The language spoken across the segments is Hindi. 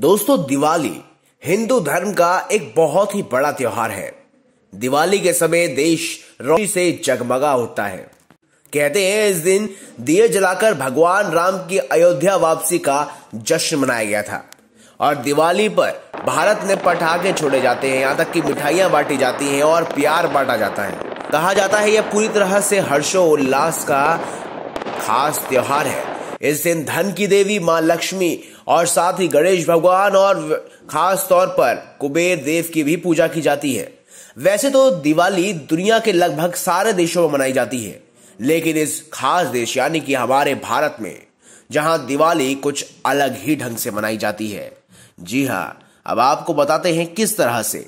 दोस्तों दिवाली हिंदू धर्म का एक बहुत ही बड़ा त्योहार है दिवाली के समय देश रोशनी से जगमगा होता है कहते हैं इस दिन दिए जलाकर भगवान राम की अयोध्या वापसी का जश्न मनाया गया था और दिवाली पर भारत में पटाखे छोड़े जाते हैं यहाँ तक कि मिठाइयां बांटी जाती हैं और प्यार बांटा जाता है कहा जाता है यह पूरी तरह से हर्षो उल्लास का खास त्योहार है इस दिन धन की देवी माँ लक्ष्मी और साथ ही गणेश भगवान और खास तौर पर कुबेर देव की भी पूजा की जाती है वैसे तो दिवाली दुनिया के लगभग सारे देशों में मनाई जाती है लेकिन इस खास देश यानी कि हमारे भारत में जहां दिवाली कुछ अलग ही ढंग से मनाई जाती है जी हाँ अब आपको बताते हैं किस तरह से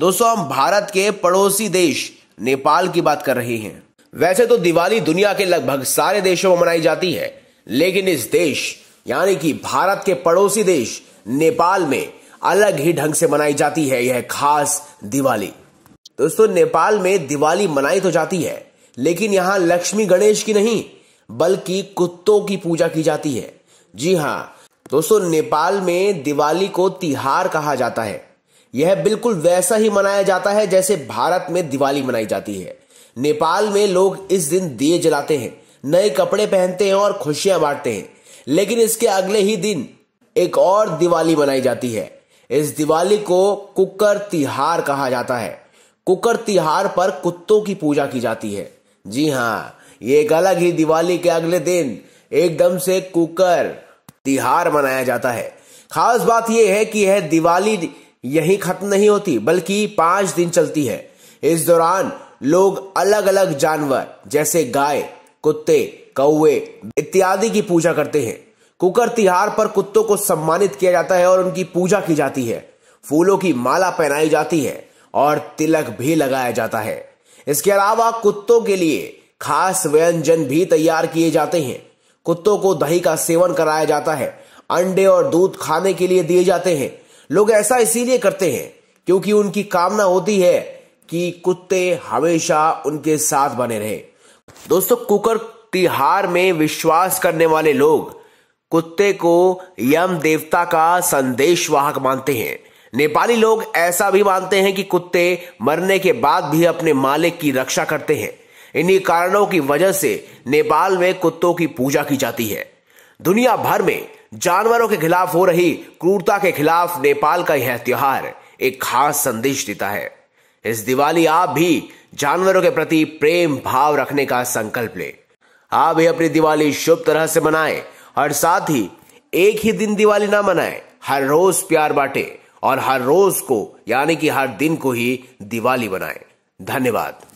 दोस्तों हम भारत के पड़ोसी देश नेपाल की बात कर रहे हैं वैसे तो दिवाली दुनिया के लगभग सारे देशों में मनाई जाती है लेकिन इस देश यानी कि भारत के पड़ोसी देश नेपाल में अलग ही ढंग से मनाई जाती है यह खास दिवाली दोस्तों नेपाल में दिवाली मनाई तो जाती है लेकिन यहां लक्ष्मी गणेश की नहीं बल्कि कुत्तों की पूजा की जाती है जी हाँ दोस्तों नेपाल में दिवाली को तिहार कहा जाता है यह बिल्कुल वैसा ही मनाया जाता है जैसे भारत में दिवाली मनाई जाती है नेपाल में लोग इस दिन दिए जलाते हैं नए कपड़े पहनते हैं और खुशियां बांटते हैं लेकिन इसके अगले ही दिन एक और दिवाली मनाई जाती है इस दिवाली को कुकर तिहार कहा जाता है कुकर तिहार पर कुत्तों की पूजा की जाती है जी हाँ ये एक अलग ही दिवाली के अगले दिन एकदम से कुकर तिहार मनाया जाता है खास बात यह है कि यह दिवाली यही खत्म नहीं होती बल्कि पांच दिन चलती है इस दौरान लोग अलग अलग जानवर जैसे गाय कुत्ते कौए इत्यादि की पूजा करते हैं कुकर तिहार पर कुत्तों को सम्मानित किया जाता है और उनकी पूजा की जाती है फूलों की माला पहनाई जाती है और तिलक भी लगाया जाता है इसके अलावा कुत्तों के लिए खास व्यंजन भी तैयार किए जाते हैं कुत्तों को दही का सेवन कराया जाता है अंडे और दूध खाने के लिए दिए जाते हैं लोग ऐसा इसीलिए करते हैं क्योंकि उनकी कामना होती है कि कुत्ते हमेशा उनके साथ बने रहे दोस्तों कुकर तिहार में विश्वास करने वाले लोग कुत्ते को यम देवता का संदेश वाहक मानते हैं नेपाली लोग ऐसा भी मानते हैं कि कुत्ते मरने के बाद भी अपने मालिक की रक्षा करते हैं इन्हीं कारणों की वजह से नेपाल में कुत्तों की पूजा की जाती है दुनिया भर में जानवरों के खिलाफ हो रही क्रूरता के खिलाफ नेपाल का यह त्योहार एक खास संदेश देता है इस दिवाली आप भी जानवरों के प्रति प्रेम भाव रखने का संकल्प लें आप भी अपनी दिवाली शुभ तरह से मनाए और साथ ही एक ही दिन दिवाली ना मनाए हर रोज प्यार बांटे और हर रोज को यानी कि हर दिन को ही दिवाली बनाए धन्यवाद